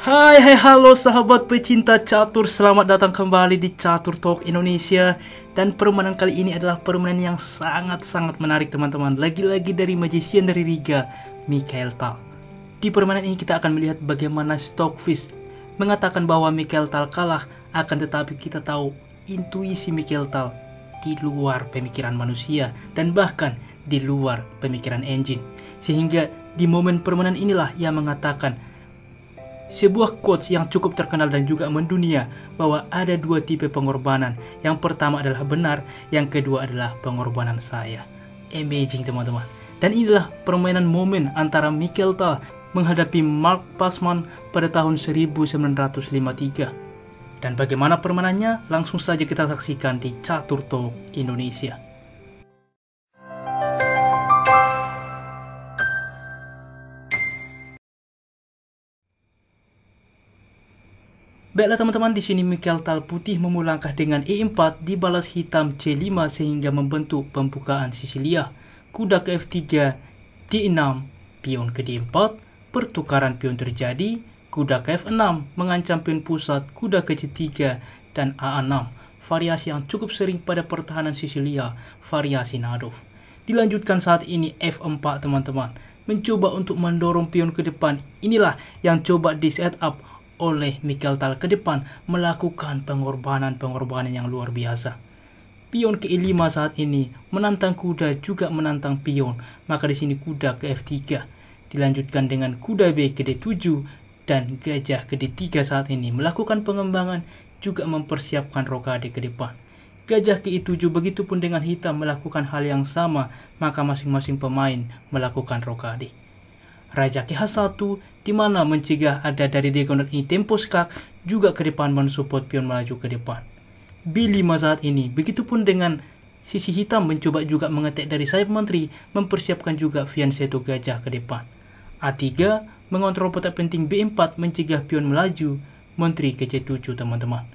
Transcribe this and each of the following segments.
Hai hai halo sahabat pecinta catur Selamat datang kembali di Catur Talk Indonesia Dan permainan kali ini adalah permainan yang sangat-sangat menarik teman-teman Lagi-lagi dari magician dari Riga, Mikael Tal Di permainan ini kita akan melihat bagaimana Stockfish Mengatakan bahwa Mikael Tal kalah Akan tetapi kita tahu intuisi Mikael Tal Di luar pemikiran manusia Dan bahkan di luar pemikiran engine Sehingga di momen permainan inilah ia mengatakan sebuah quotes yang cukup terkenal dan juga mendunia bahwa ada dua tipe pengorbanan. Yang pertama adalah benar, yang kedua adalah pengorbanan saya. Amazing teman-teman. Dan inilah permainan momen antara Mikel Tal menghadapi Mark Passman pada tahun 1953. Dan bagaimana permainannya? Langsung saja kita saksikan di Catur Talk Indonesia. Baiklah teman-teman, di sini Mikel Tal Putih memulangkah dengan E4 dibalas hitam C5 sehingga membentuk pembukaan Sicilia. Kuda ke F3, D6, pion ke D4, pertukaran pion terjadi, kuda ke F6 mengancam pion pusat, kuda ke C3, dan A6. Variasi yang cukup sering pada pertahanan Sicilia, variasi Nadov. Dilanjutkan saat ini F4 teman-teman. Mencoba untuk mendorong pion ke depan, inilah yang coba di setup oleh Mikel Tal ke depan melakukan pengorbanan-pengorbanan yang luar biasa. Pion ke E5 saat ini menantang kuda juga menantang pion, maka di sini kuda ke F3. Dilanjutkan dengan kuda B ke D7 dan gajah ke D3 saat ini melakukan pengembangan juga mempersiapkan rokade ke depan. Gajah ke e 7 pun dengan hitam melakukan hal yang sama, maka masing-masing pemain melakukan rokade. Raja KH1 di mana mencegah ada dari Degonet ini tempo skak juga ke depan mensupport pion melaju ke depan. B5 saat ini, begitupun dengan sisi hitam mencoba juga mengetek dari sayap menteri mempersiapkan juga fianceto gajah ke depan. A3 mengontrol petak penting B4 mencegah pion melaju menteri ke C7 teman-teman.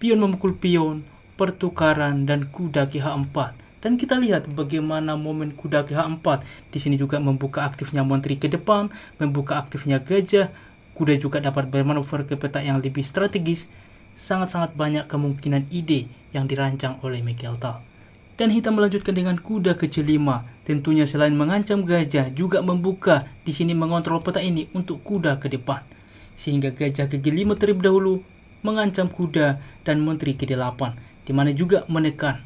Pion memukul pion, pertukaran, dan kuda KH4 dan kita lihat bagaimana momen kuda h 4 Di sini juga membuka aktifnya menteri ke depan, membuka aktifnya gajah. Kuda juga dapat bermanuver ke peta yang lebih strategis. Sangat-sangat banyak kemungkinan ide yang dirancang oleh Mikel Tal. Dan hitam melanjutkan dengan kuda ke C5. Tentunya selain mengancam gajah, juga membuka di sini mengontrol peta ini untuk kuda ke depan. Sehingga gajah ke G5 terlebih dahulu, mengancam kuda dan menteri ke-8, di mana juga menekan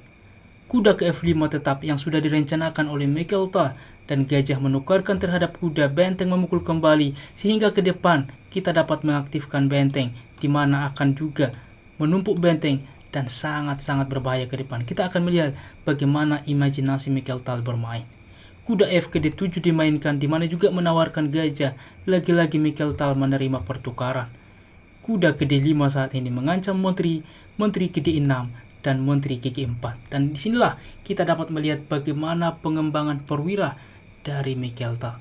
kuda ke F5 tetap yang sudah direncanakan oleh Michael Tal dan gajah menukarkan terhadap kuda benteng memukul kembali sehingga ke depan kita dapat mengaktifkan benteng di mana akan juga menumpuk benteng dan sangat-sangat berbahaya ke depan. Kita akan melihat bagaimana imajinasi Michael Tal bermain. Kuda F ke D7 dimainkan di mana juga menawarkan gajah. Lagi-lagi Michael Tal menerima pertukaran. Kuda ke D5 saat ini mengancam menteri, menteri ke D6 dan Menteri GG4. Dan disinilah kita dapat melihat bagaimana pengembangan perwira dari Mikelta.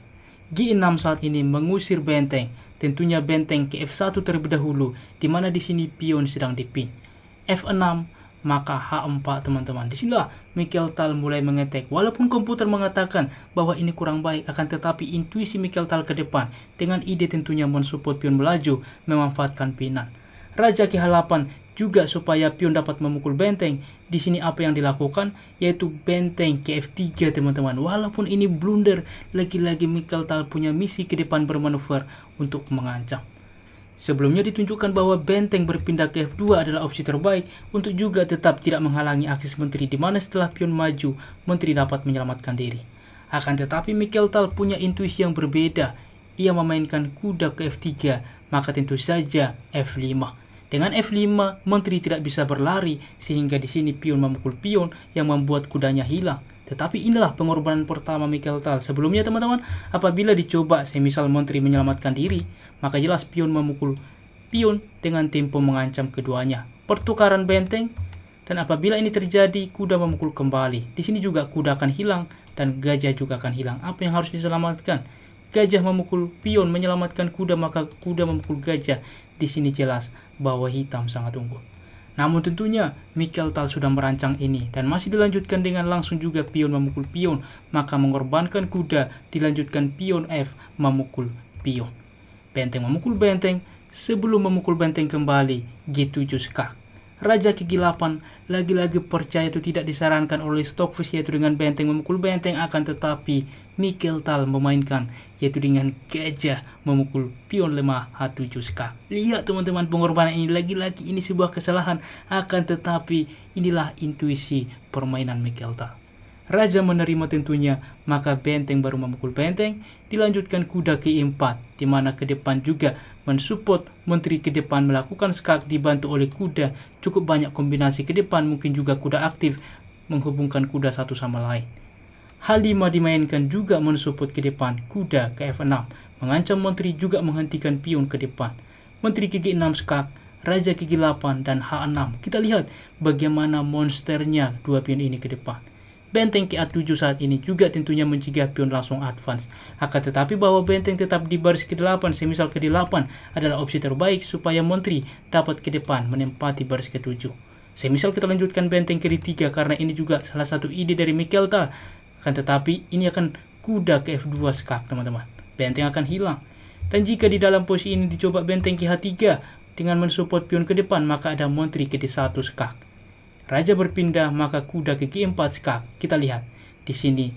G6 saat ini mengusir benteng, tentunya benteng ke F1 terlebih dahulu, di mana di sini pion sedang dipin. F6 maka H4 teman-teman. Disinilah Mikel Tal mulai mengetek. Walaupun komputer mengatakan bahwa ini kurang baik, akan tetapi intuisi Mikel Tal ke depan dengan ide tentunya mensupport pion melaju memanfaatkan pinan. Raja ke H8 juga supaya pion dapat memukul benteng. Di sini apa yang dilakukan yaitu benteng KF3 teman-teman. Walaupun ini blunder, lagi-lagi Mikel Tal punya misi ke depan bermanuver untuk mengancam. Sebelumnya ditunjukkan bahwa benteng berpindah ke F2 adalah opsi terbaik untuk juga tetap tidak menghalangi akses menteri di mana setelah pion maju, menteri dapat menyelamatkan diri. Akan tetapi Mikel Tal punya intuisi yang berbeda. Ia memainkan kuda ke F3, maka tentu saja F5 dengan F5, menteri tidak bisa berlari sehingga di sini pion memukul pion yang membuat kudanya hilang. Tetapi inilah pengorbanan pertama Michael Tal. Sebelumnya teman-teman, apabila dicoba semisal menteri menyelamatkan diri, maka jelas pion memukul pion dengan tempo mengancam keduanya. Pertukaran benteng dan apabila ini terjadi, kuda memukul kembali. Di sini juga kuda akan hilang dan gajah juga akan hilang. Apa yang harus diselamatkan? Gajah memukul pion menyelamatkan kuda, maka kuda memukul gajah. Di sini jelas bahwa hitam sangat unggul. Namun tentunya Mikel Tal sudah merancang ini dan masih dilanjutkan dengan langsung juga pion memukul pion, maka mengorbankan kuda, dilanjutkan pion F memukul pion. Benteng memukul benteng, sebelum memukul benteng kembali, G7 skak. Raja kegilapan lagi-lagi percaya itu tidak disarankan oleh Stockfish yaitu dengan benteng memukul benteng akan tetapi Mikkel Tal memainkan yaitu dengan gajah memukul pion lemah H7 Ska. Lihat teman-teman pengorbanan ini lagi-lagi ini sebuah kesalahan akan tetapi inilah intuisi permainan Mikkel Tal. Raja menerima tentunya, maka benteng baru memukul benteng, dilanjutkan kuda ke-4, di mana ke depan juga mensupport menteri ke depan melakukan skak dibantu oleh kuda, cukup banyak kombinasi ke depan mungkin juga kuda aktif menghubungkan kuda satu sama lain. H5 dimainkan juga mensupport ke depan, kuda ke F6, mengancam menteri juga menghentikan pion ke depan. Menteri ke G6 skak, Raja ke G8 dan H6. Kita lihat bagaimana monsternya dua pion ini ke depan. Benteng KA7 saat ini juga tentunya mencegah pion langsung advance. Akan tetapi bahwa benteng tetap di baris ke-8 semisal ke-8 adalah opsi terbaik supaya menteri dapat ke depan menempati baris ke-7. Semisal kita lanjutkan benteng ke-3 karena ini juga salah satu ide dari Mikel Tal. Akan tetapi ini akan kuda ke F2 skak teman-teman. Benteng akan hilang. Dan jika di dalam posisi ini dicoba benteng ke H3 dengan mensupport pion ke depan maka ada menteri ke D1 skak. Raja berpindah, maka kuda ke G4 skak. Kita lihat di sini,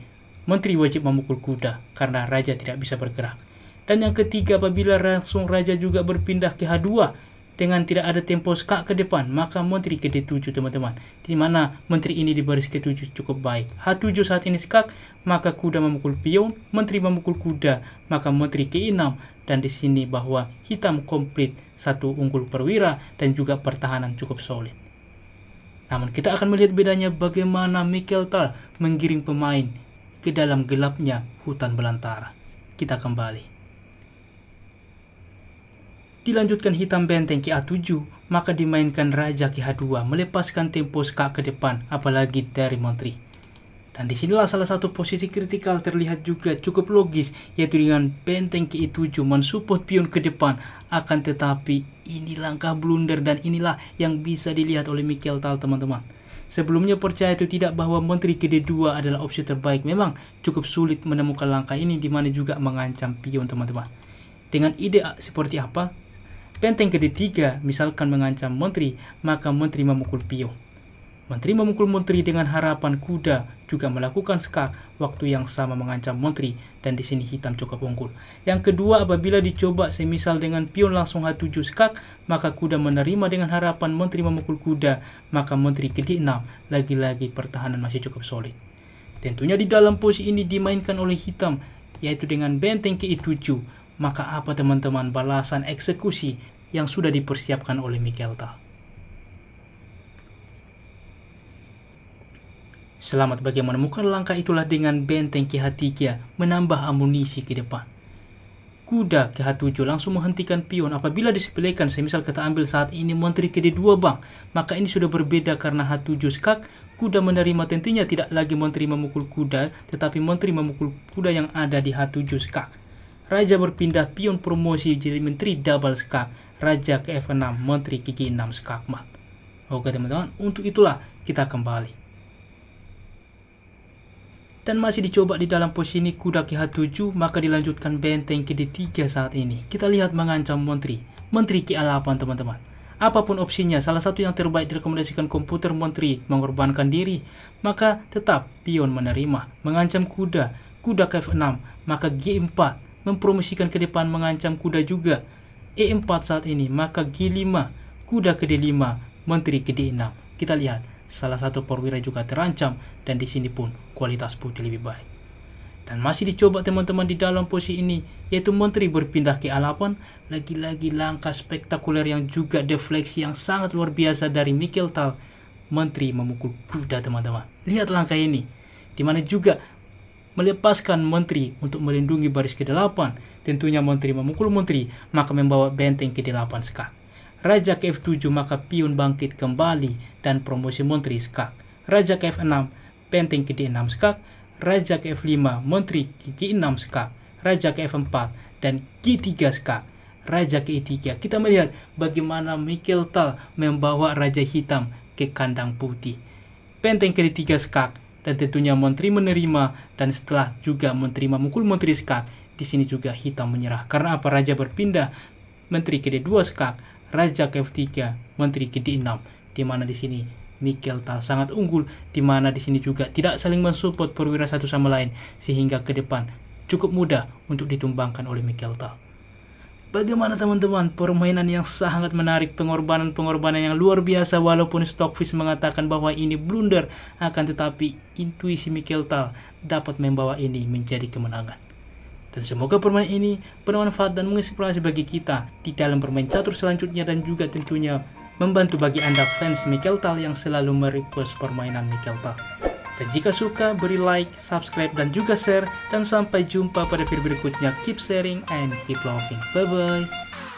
menteri wajib memukul kuda karena raja tidak bisa bergerak. Dan yang ketiga, apabila langsung raja juga berpindah ke H2 dengan tidak ada tempo skak ke depan, maka menteri ke D7, teman-teman. Di mana menteri ini di baris ke-7 cukup baik. H7 saat ini skak, maka kuda memukul pion, menteri memukul kuda, maka menteri ke 6 dan di sini bahwa hitam komplit satu unggul perwira dan juga pertahanan cukup solid. Namun kita akan melihat bedanya bagaimana Mikel Tal menggiring pemain ke dalam gelapnya hutan belantara. Kita kembali. Dilanjutkan hitam benteng ki A7, maka dimainkan Raja ki H2 melepaskan tempo skak ke depan apalagi dari Montri. Dan disinilah salah satu posisi kritikal terlihat juga cukup logis, yaitu dengan benteng ke 7 mensupport pion ke depan. Akan tetapi, ini langkah blunder dan inilah yang bisa dilihat oleh Mikel Tal, teman-teman. Sebelumnya percaya itu tidak bahwa menteri ke-2 adalah opsi terbaik, memang cukup sulit menemukan langkah ini di mana juga mengancam pion, teman-teman. Dengan ide seperti apa? Benteng ke-3 misalkan mengancam menteri, maka menteri memukul pion. Menteri memukul Menteri dengan harapan kuda juga melakukan skak waktu yang sama mengancam Menteri dan di sini hitam cukup unggul. Yang kedua apabila dicoba semisal dengan pion langsung H7 skak maka kuda menerima dengan harapan Menteri memukul kuda maka Menteri ke D6 lagi-lagi pertahanan masih cukup solid. Tentunya di dalam posisi ini dimainkan oleh hitam yaitu dengan benteng ke E7 maka apa teman-teman balasan eksekusi yang sudah dipersiapkan oleh Mikel Tal? Selamat bagi menemukan langkah itulah dengan benteng KH3 menambah amunisi ke depan. Kuda KH7 langsung menghentikan pion apabila disepelekan semisal kata ambil saat ini menteri ke D2 bang, maka ini sudah berbeda karena H7 skak, kuda menerima tentunya tidak lagi menteri memukul kuda, tetapi menteri memukul kuda yang ada di H7 skak. Raja berpindah pion promosi jadi menteri double skak, raja ke F6, menteri ke G6 skak mat. Oke teman-teman, untuk itulah kita kembali dan masih dicoba di dalam posisi kuda KH7 maka dilanjutkan benteng ke D3 saat ini. Kita lihat mengancam menteri. Menteri KA8 teman-teman. Apapun opsinya, salah satu yang terbaik direkomendasikan komputer menteri mengorbankan diri, maka tetap pion menerima. Mengancam kuda, kuda KF6, maka G4 mempromosikan ke depan mengancam kuda juga. E4 saat ini, maka G5, kuda ke D5, menteri ke D6. Kita lihat salah satu perwira juga terancam dan di sini pun kualitas putih lebih baik. Dan masih dicoba teman-teman di dalam posisi ini, yaitu Menteri berpindah ke Alapan, lagi-lagi langkah spektakuler yang juga defleksi yang sangat luar biasa dari Mikel Tal, Menteri memukul kuda teman-teman. Lihat langkah ini, di mana juga melepaskan menteri untuk melindungi baris ke-8. Tentunya menteri memukul menteri, maka membawa benteng ke-8 sekarang. Raja kf 7 maka pion bangkit kembali dan promosi menteri skak. Raja kf 6 penting ke D6 skak. Raja kf 5 menteri ke G6 skak. Raja kf 4 dan G3 skak. Raja ke 3 Kita melihat bagaimana Mikkel Tal membawa Raja Hitam ke kandang putih. Penting ke D3 skak dan tentunya menteri menerima dan setelah juga menerima mukul menteri skak di sini juga hitam menyerah karena apa raja berpindah menteri ke D2 skak Raja ke 3 Menteri ke D6, di mana di sini Mikel Tal sangat unggul, di mana di sini juga tidak saling mensupport perwira satu sama lain, sehingga ke depan cukup mudah untuk ditumbangkan oleh Mikel Tal. Bagaimana teman-teman, permainan yang sangat menarik, pengorbanan-pengorbanan yang luar biasa walaupun Stockfish mengatakan bahwa ini blunder, akan tetapi intuisi Mikel Tal dapat membawa ini menjadi kemenangan. Dan semoga permainan ini bermanfaat dan menginspirasi bagi kita di dalam bermain catur selanjutnya dan juga tentunya membantu bagi Anda fans Mikel Tal yang selalu merequest permainan Mikel Tal. Dan jika suka, beri like, subscribe, dan juga share. Dan sampai jumpa pada video berikutnya. Keep sharing and keep loving. Bye-bye.